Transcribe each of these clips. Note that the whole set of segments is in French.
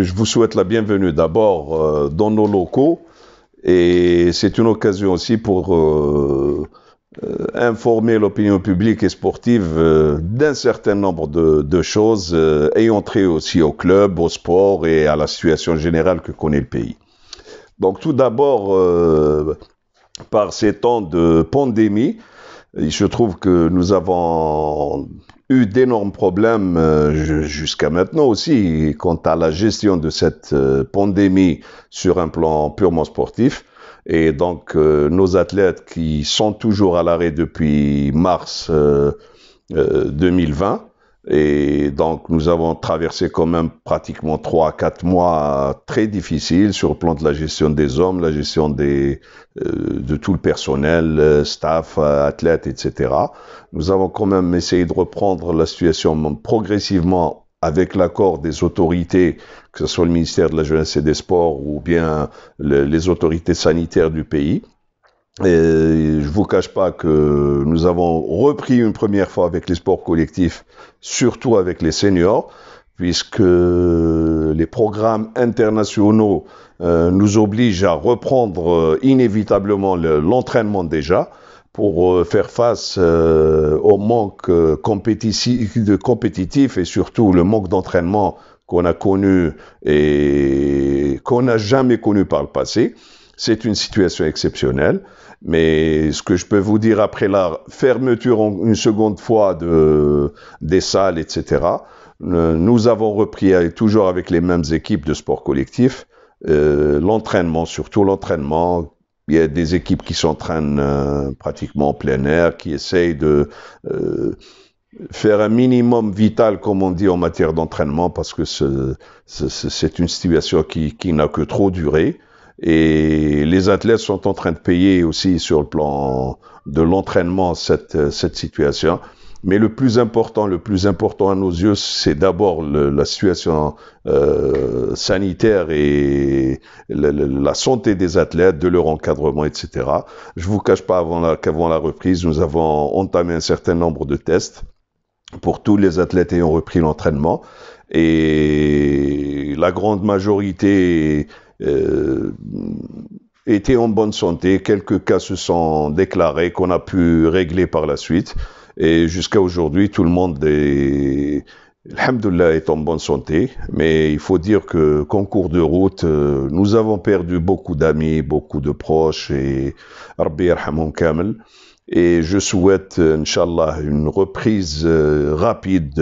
je vous souhaite la bienvenue d'abord euh, dans nos locaux et c'est une occasion aussi pour euh, euh, informer l'opinion publique et sportive d'un certain nombre de, choses ayant trait aussi au club, au sport et à la situation générale que connaît le pays. Donc tout d'abord, par ces temps de pandémie, il se trouve que nous avons eu d'énormes problèmes euh, jusqu'à maintenant aussi quant à la gestion de cette euh, pandémie sur un plan purement sportif. Et donc euh, nos athlètes qui sont toujours à l'arrêt depuis mars 2020 et donc, nous avons traversé quand même pratiquement trois à quatre mois très difficiles sur le plan de la gestion des hommes, la gestion euh, de tout le personnel, euh, staff, euh, athlètes, etc. Nous avons quand même essayé de reprendre la situation progressivement avec l'accord des autorités, que ce soit le ministère de la Jeunesse et des Sports ou bien les autorités sanitaires du pays. Et je vous cache pas que nous avons repris une première fois avec les sports collectifs, surtout avec les seniors, puisque les programmes internationaux euh, nous obligent à reprendre euh, inévitablement l'entraînement déjà pour euh, faire face au manque de compétitif et surtout le manque d'entraînement qu'on a connu et qu'on n'a jamais connu par le passé. C'est une situation exceptionnelle, mais ce que je peux vous dire après la fermeture une seconde fois de, des salles, etc., euh, nous avons repris toujours avec les mêmes équipes de sport collectif, euh, l'entraînement, surtout l'entraînement. Il y a des équipes qui s'entraînent euh, pratiquement en plein air, qui essayent de faire un minimum vital, comme on dit, en matière d'entraînement, parce que c'est une situation qui, qui n'a que trop duré. Et les athlètes sont en train de payer aussi sur le plan de l'entraînement cette, euh, cette situation. Mais le plus important, le plus important à nos yeux, c'est d'abord la situation euh, sanitaire et la santé des athlètes, de leur encadrement, etc. Je vous cache pas avant qu'avant la reprise, nous avons entamé un certain nombre de tests pour tous les athlètes ayant repris l'entraînement. Et la grande majorité euh, en bonne santé. Quelques cas se sont déclarés qu'on a pu régler par la suite. Et jusqu'à aujourd'hui, tout le monde est, est en bonne santé, mais il faut dire que concours cours de route, euh, nous avons perdu beaucoup d'amis, beaucoup de proches et Rabbi Kamel et je souhaite, euh, Inch'Allah, une reprise euh, rapide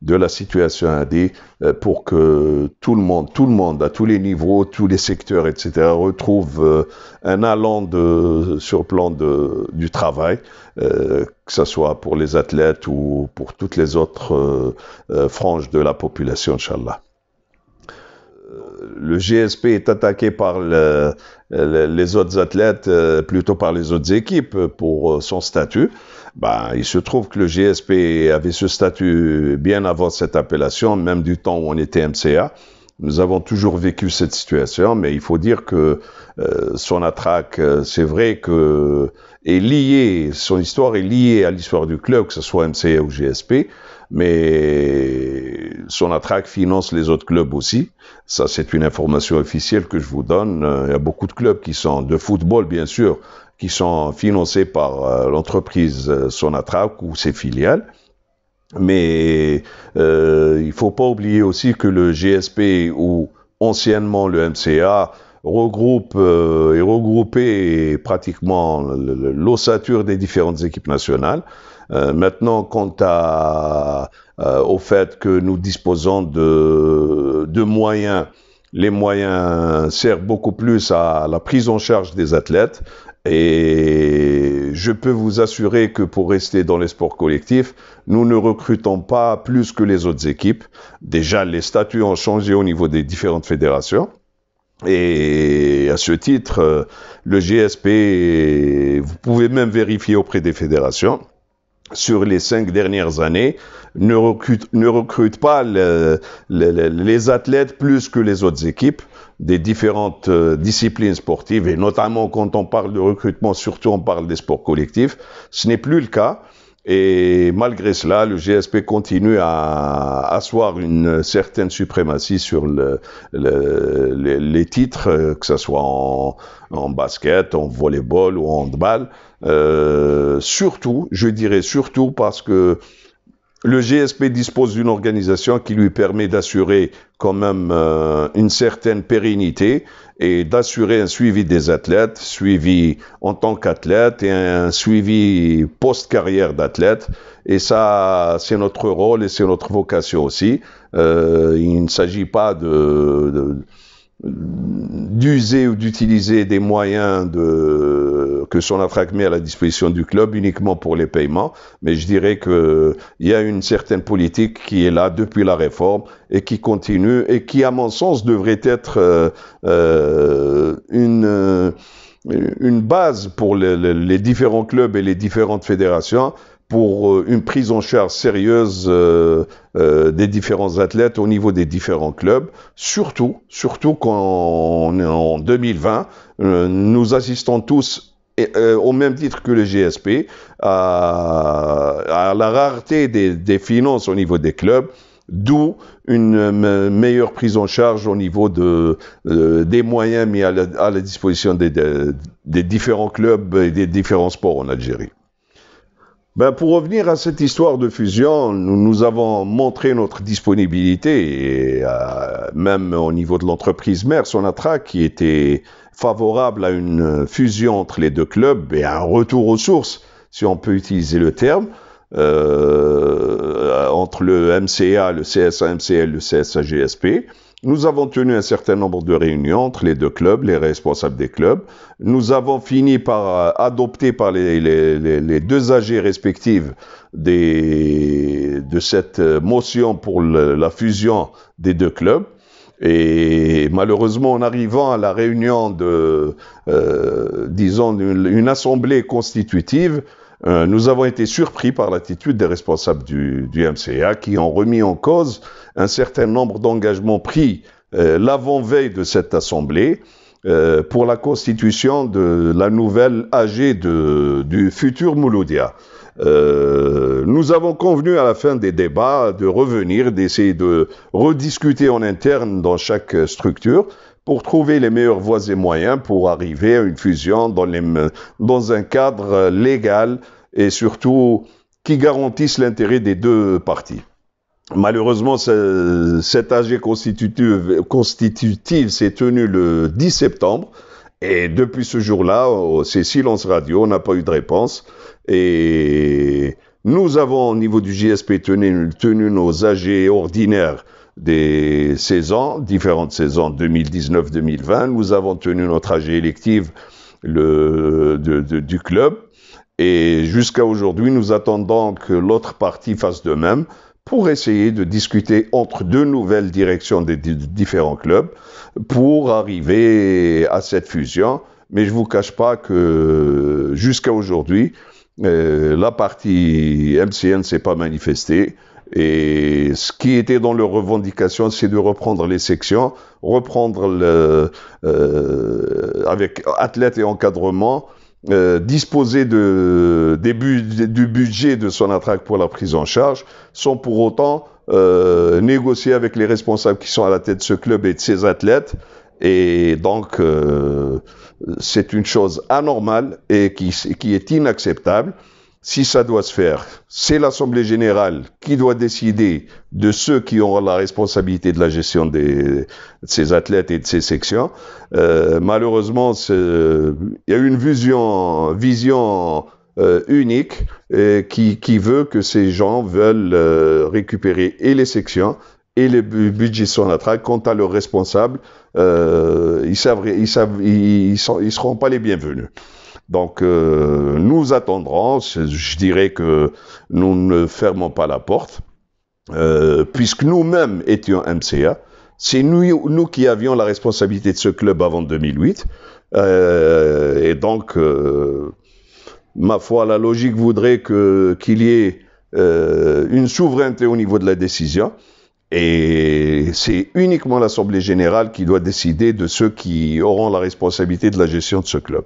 de, la situation à dire euh, pour que tout le monde, tout le monde, à tous les niveaux, tous les secteurs, etc., retrouve un allant de, sur le plan de, du travail, que ce soit pour les athlètes ou pour toutes les autres franges de la population, Inch'Allah le GSP est attaqué par les autres athlètes, euh, plutôt par les autres équipes pour euh, son statut. Ben, il se trouve que le GSP avait ce statut bien avant cette appellation, même du temps où on était MCA. Nous avons toujours vécu cette situation, mais il faut dire que euh, euh c'est vrai que est lié, son histoire est liée à l'histoire du club, que ce soit MCA ou GSP, mais son finance les autres clubs aussi. Ça, c'est une information officielle que je vous donne. Euh, il y a beaucoup de clubs qui sont de football, bien sûr, qui sont financés par euh, l'entreprise Sonatrac ou ses filiales. Mais il euh, il faut pas oublier aussi que le GSP ou anciennement le MCA regroupe et euh, regroupe pratiquement l'ossature des différentes équipes nationales. Euh, maintenant, quant au fait que nous disposons de, de moyens, les moyens servent beaucoup plus à la prise en charge des athlètes et je peux vous assurer que pour rester dans les sports collectifs, nous ne recrutons pas plus que les autres équipes. Déjà, les statuts ont changé au niveau des différentes fédérations. Et à ce titre, euh, le GSP, vous pouvez même vérifier auprès des fédérations sur les cinq dernières années, ne recrute, pas les athlètes plus que les autres équipes des différentes euh, disciplines sportives, et notamment quand on parle de recrutement, surtout on parle des sports collectifs. Ce n'est plus le cas. Et malgré cela, le GSP continue à asseoir une certaine suprématie sur le, les, titres, euh, que ce soit en, en, basket, en volleyball ou en handball. Euh, surtout, je dirais surtout parce que le GSP dispose d'une organisation qui lui permet d'assurer quand même euh, une certaine pérennité et d'assurer un suivi des athlètes, suivi en tant qu'athlète et un suivi post-carrière d'athlète. Et ça, c'est notre rôle et c'est notre vocation aussi. Euh, il ne s'agit pas de d'user ou d'utiliser des moyens de, que sont met à la disposition du club uniquement pour les paiements, mais je dirais qu'il y a une certaine politique qui est là depuis la réforme et qui continue et qui, à mon sens, devrait être euh, euh, une, une base pour les différents clubs et les différentes fédérations pour euh, une prise en charge sérieuse euh, euh, des différents athlètes au niveau des différents clubs, surtout, surtout qu'en en 2020, nous assistons tous au même titre que le GSP, à, à la rareté des, finances au niveau des clubs, d'où une meilleure prise en charge au niveau de, des moyens mis à la, disposition des différents clubs et des différents sports en Algérie. Ben, pour revenir à cette histoire de fusion, nous, nous avons montré notre disponibilité, et, euh, même au niveau de l'entreprise mère, Sonatra, qui était favorable à une fusion entre les deux clubs et à un retour aux sources, si on peut utiliser le terme, euh, entre le MCA, le CSA-MCL, le csa nous avons tenu un certain nombre de réunions entre les deux clubs, les responsables des clubs. Nous avons fini par euh, adopter par les, deux AG respectives de cette euh, motion pour la fusion des deux clubs. Et malheureusement, en arrivant à la réunion de, euh, disons, une assemblée constitutive, euh, nous avons été surpris par l'attitude des responsables du, MCA qui ont remis en cause un certain nombre d'engagements pris euh, l'avant-veille de cette Assemblée euh, pour la constitution de la nouvelle AG du futur Mouloudia. nous avons convenu à la fin des débats de revenir, d'essayer de rediscuter en interne dans chaque structure pour trouver les meilleures voies et moyens pour arriver à une fusion dans, dans un cadre euh, légal et surtout qui garantisse l'intérêt des deux parties. Malheureusement, cet AG constitutive, constitutive s'est tenu le 10 septembre. Et depuis ce jour-là, euh, c'est silence radio, on n'a pas eu de réponse. Et nous avons, au niveau du JSP, tenu, tenu nos AG ordinaires des saisons, différentes saisons 2019-2020. Nous avons tenu notre AG élective du club et jusqu'à aujourd'hui, nous attendons que l'autre partie fasse de même pour essayer de discuter entre deux nouvelles directions des différents clubs pour arriver à cette fusion. Mais je ne vous cache pas que jusqu'à aujourd'hui, euh, la partie MCN s'est pas manifestée. Et ce qui était dans leur revendications, c'est de reprendre les sections, reprendre euh, avec athlètes et encadrement, euh, disposer de, du budget de son attraque pour la prise en charge, sans pour autant euh, négocier avec les responsables qui sont à la tête de ce club et de ses athlètes. Et donc, c'est une chose anormale et qui est inacceptable si ça doit se faire, c'est l'Assemblée générale qui doit décider de ceux qui ont la responsabilité de la gestion de ces athlètes et de ces sections. Euh, malheureusement, il y a une vision, euh, unique euh, qui, veut que ces gens veulent récupérer et les sections et les budgets sonatral quant à leurs responsables. ils ne ils ils seront pas les bienvenus. Donc euh, nous attendrons, je dirais que nous ne fermons pas la porte, euh, puisque nous-mêmes étions MCA. C'est nous, nous qui avions la responsabilité de ce club avant 2008. Euh, et donc, euh, ma foi, la logique voudrait qu'il y ait une souveraineté au niveau de la décision. Et c'est uniquement l'Assemblée générale qui doit décider de ceux qui auront la responsabilité de la gestion de ce club.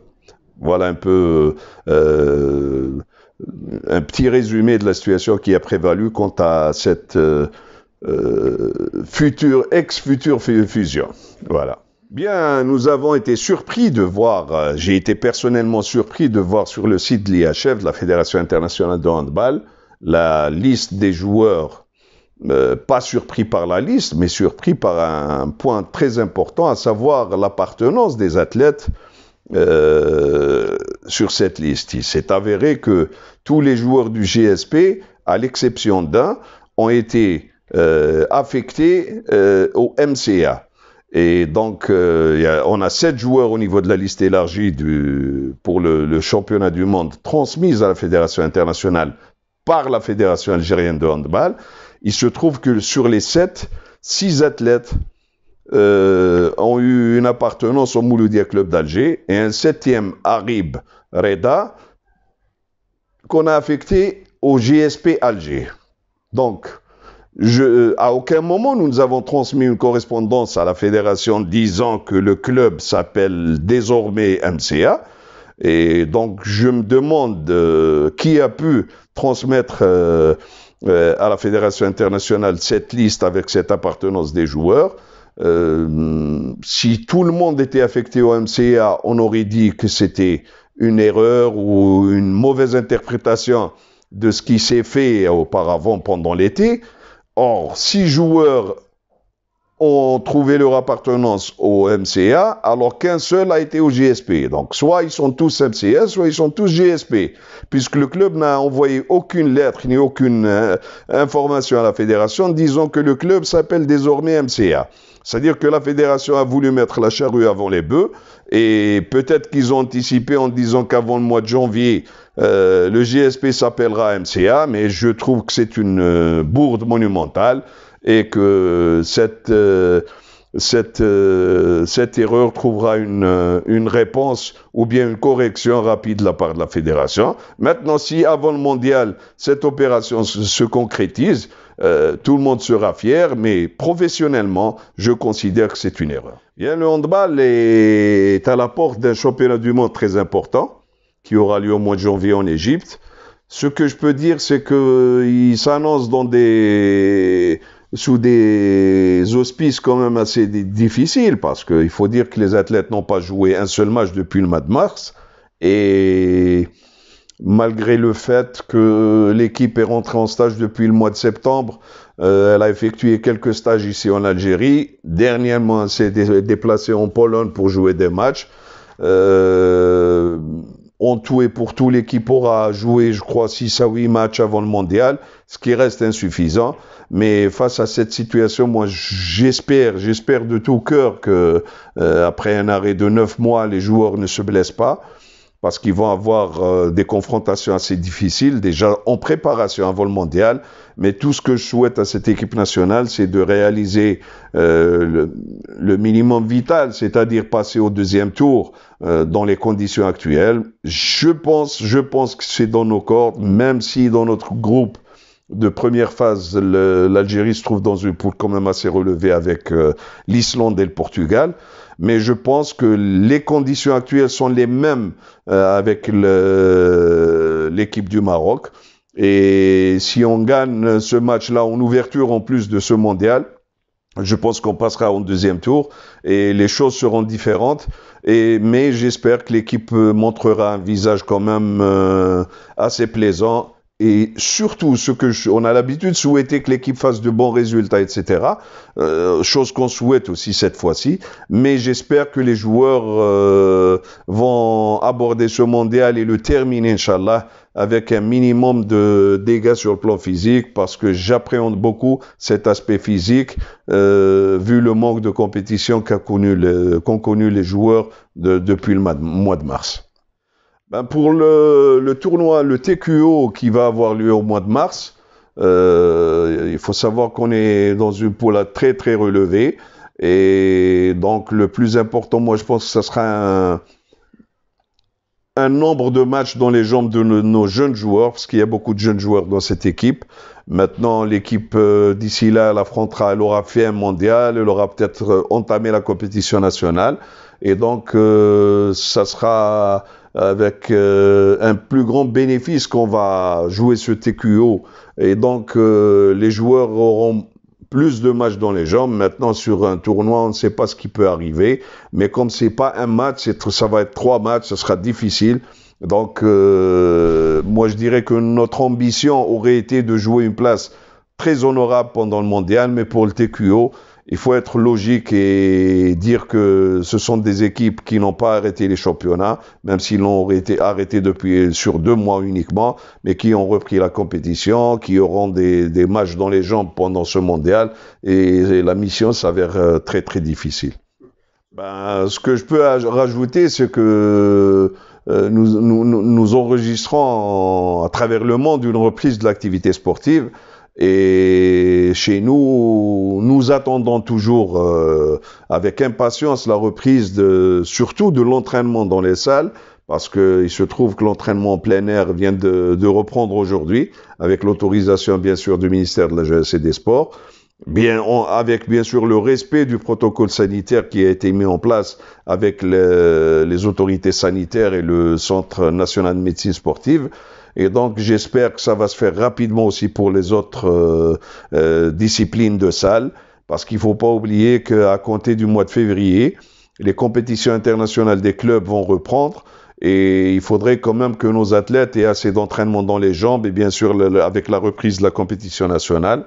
Voilà un peu euh, euh, un petit résumé de la situation qui a prévalu quant à cette euh, future, ex-future fusion. Voilà. Bien, nous avons été surpris de voir, j'ai été personnellement surpris de voir sur le site de l'IHF, de la Fédération internationale de handball, la liste des joueurs, pas surpris par la liste, mais surpris par un point très important, à savoir l'appartenance des athlètes euh, sur cette liste. Il s'est avéré que tous les joueurs du GSP, à l'exception d'un, ont été euh, affectés euh, au MCA. Et donc, on a sept joueurs au niveau de la liste élargie du, pour le, le championnat du monde transmise à la Fédération internationale par la Fédération algérienne de handball. Il se trouve que sur les sept, six athlètes euh, ont eu une appartenance au Mouloudia Club d'Alger. Et un septième, Arib Reda, qu'on a affecté au GSP Alger. Donc, je, euh, à aucun moment nous avons transmis une correspondance à la fédération disant que le club s'appelle désormais MCA. Et donc je me demande euh, qui a pu transmettre à la fédération internationale cette liste avec cette appartenance des joueurs. Euh, si tout le monde était affecté au MCA, on aurait dit que c'était une erreur ou une mauvaise interprétation de ce qui s'est fait auparavant pendant l'été. Or, six joueurs ont trouvé leur appartenance au MCA, alors qu'un seul a été au GSP. Donc, soit ils sont tous MCA, soit ils sont tous GSP, puisque le club n'a envoyé aucune lettre ni aucune euh, information à la fédération disant que le club s'appelle désormais MCA. C'est-à-dire que la fédération a voulu mettre la charrue avant les bœufs, et peut-être qu'ils ont anticipé en disant qu'avant le mois de janvier, euh, le GSP s'appellera MCA, mais je trouve que c'est une euh, bourde monumentale et que cette, euh, cette, euh, cette erreur trouvera une, euh, une réponse ou bien une correction rapide de la part de la fédération. Maintenant, si avant le mondial, cette opération se, concrétise, tout le monde sera fier, mais professionnellement, je considère que c'est une erreur. Bien, le handball est à la porte d'un championnat du monde très important qui aura lieu au mois de janvier en Égypte. Ce que je peux dire, c'est qu'il s'annonce dans des sous des auspices quand même assez difficiles, parce qu'il faut dire que les athlètes n'ont pas joué un seul match depuis le mois de mars, et malgré le fait que l'équipe est rentrée en stage depuis le mois de septembre, euh, elle a effectué quelques stages ici en Algérie, dernièrement elle s'est déplacée en Pologne pour jouer des matchs. Euh, en tout et pour tout, l'équipe aura joué, je crois, 6 à 8 matchs avant le mondial, ce qui reste insuffisant. Mais face à cette situation, moi, j'espère, j'espère de tout cœur que, euh, après un arrêt de 9 mois, les joueurs ne se blessent pas, parce qu'ils vont avoir euh, des confrontations assez difficiles, déjà en préparation avant le mondial. Mais tout ce que je souhaite à cette équipe nationale, c'est de réaliser euh, le, minimum vital, c'est-à-dire passer au deuxième tour euh, dans les conditions actuelles. Je pense, je pense que c'est dans nos cordes, même si dans notre groupe de première phase, l'Algérie se trouve dans une poule quand même assez relevée avec euh, l'Islande et le Portugal. Mais je pense que les conditions actuelles sont les mêmes avec l'équipe du Maroc. Et si on gagne ce match-là en ouverture en plus de ce mondial, je pense qu'on passera au deuxième tour et les choses seront différentes. Et, mais j'espère que l'équipe euh, montrera un visage quand même euh, assez plaisant. Et surtout, ce que on a l'habitude de souhaiter que l'équipe fasse de bons résultats, etc. Euh, chose qu'on souhaite aussi cette fois-ci. Mais j'espère que les joueurs vont aborder ce mondial et le terminer, inshallah, avec un minimum de dégâts sur le plan physique parce que j'appréhende beaucoup cet aspect physique euh, vu le manque de compétition qu'ont connu, les, connu les joueurs depuis le mois de mars. Ben pour le, tournoi, le TQO qui va avoir lieu au mois de mars, euh, il faut savoir qu'on est dans une poule très très relevée et donc le plus important, moi je pense que ce sera un un nombre de matchs dans les jambes de nos jeunes joueurs, parce qu'il y a beaucoup de jeunes joueurs dans cette équipe. Maintenant, l'équipe euh, d'ici là, elle affrontera, elle aura fait un mondial, elle aura peut-être euh, entamé la compétition nationale, et donc euh, ça sera avec un plus grand bénéfice qu'on va jouer ce TQO. Et donc, les joueurs auront plus de matchs dans les jambes. Maintenant, sur un tournoi, on ne sait pas ce qui peut arriver. Mais comme c'est pas un match, ça va être trois matchs, ce sera difficile. Donc, euh, moi, je dirais que notre ambition aurait été de jouer une place très honorable pendant le mondial, mais pour le TQO, il faut être logique et dire que ce sont des équipes qui n'ont pas arrêté les championnats, même s'ils l'ont été depuis sur deux mois uniquement, mais qui ont repris la compétition, qui auront des, matchs dans les jambes pendant ce mondial, et, la mission s'avère euh, très très difficile. Ben, ce que je peux rajouter, c'est que euh, nous, enregistrons à travers le monde une reprise de l'activité sportive. Et chez nous, nous attendons toujours euh, avec impatience la reprise surtout de l'entraînement dans les salles, parce qu'il se trouve que l'entraînement en plein air vient de, reprendre aujourd'hui, avec l'autorisation bien sûr du ministère de la Jeunesse et des Sports, bien, avec bien sûr le respect du protocole sanitaire qui a été mis en place avec les autorités sanitaires et le Centre national de médecine sportive. Et donc j'espère que ça va se faire rapidement aussi pour les autres euh, euh, disciplines de salle, parce qu'il ne faut pas oublier qu'à compter du mois de février, les compétitions internationales des clubs vont reprendre. Et il faudrait quand même que nos athlètes aient assez d'entraînement dans les jambes et bien sûr avec la reprise de la compétition nationale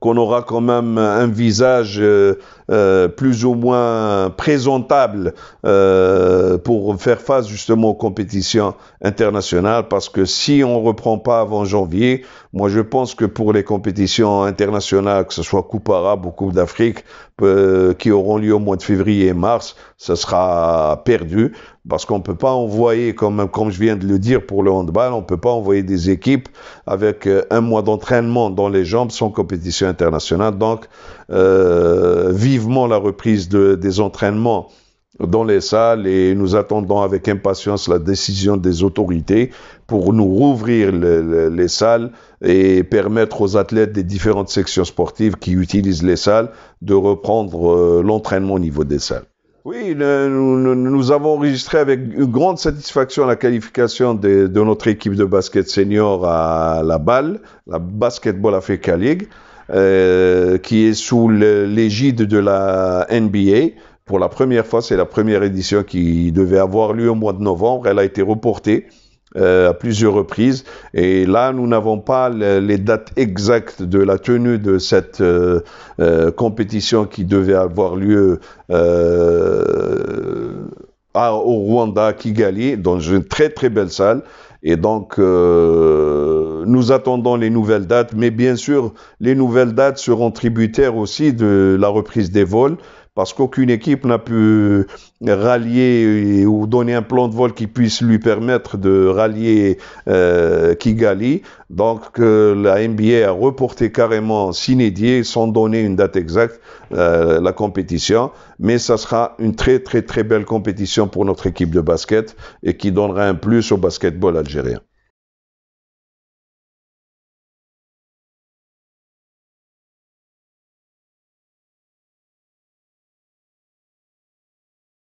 qu'on aura quand même un visage euh, euh, plus ou moins présentable euh, pour faire face justement aux compétitions internationales parce que si on reprend pas avant janvier, moi je pense que pour les compétitions internationales, que ce soit Coupe arabe ou Coupe d'Afrique, euh, qui auront lieu au mois de février et mars, ce sera perdu parce qu'on ne peut pas envoyer, comme, je viens de le dire pour le handball, on ne peut pas envoyer des équipes avec euh, un mois d'entraînement dans les jambes sans compétition internationale. Donc, euh, vivement la reprise des entraînements dans les salles et nous attendons avec impatience la décision des autorités pour nous rouvrir les salles et permettre aux athlètes des différentes sections sportives qui utilisent les salles de reprendre euh, l'entraînement au niveau des salles. Oui, nous, avons enregistré avec une grande satisfaction la qualification de, notre équipe de basket senior à la balle, la Basketball Africa League. Euh, qui est sous l'égide de la NBA pour la première fois, c'est la première édition qui devait avoir lieu au mois de novembre. Elle a été reportée euh, à plusieurs reprises. Et là, nous n'avons pas les dates exactes de la tenue de cette euh, euh, compétition qui devait avoir lieu au Rwanda, à Kigali, dans une très très belle salle. Et donc, nous attendons les nouvelles dates, mais bien sûr, les nouvelles dates seront tributaires aussi de la reprise des vols, parce qu'aucune équipe n'a pu rallier ou donner un plan de vol qui puisse lui permettre de rallier euh, Kigali. Donc euh, la NBA a reporté carrément s'inédier sans donner une date exacte euh, la compétition, mais ça sera une très très très belle compétition pour notre équipe de basket et qui donnera un plus au basketball algérien.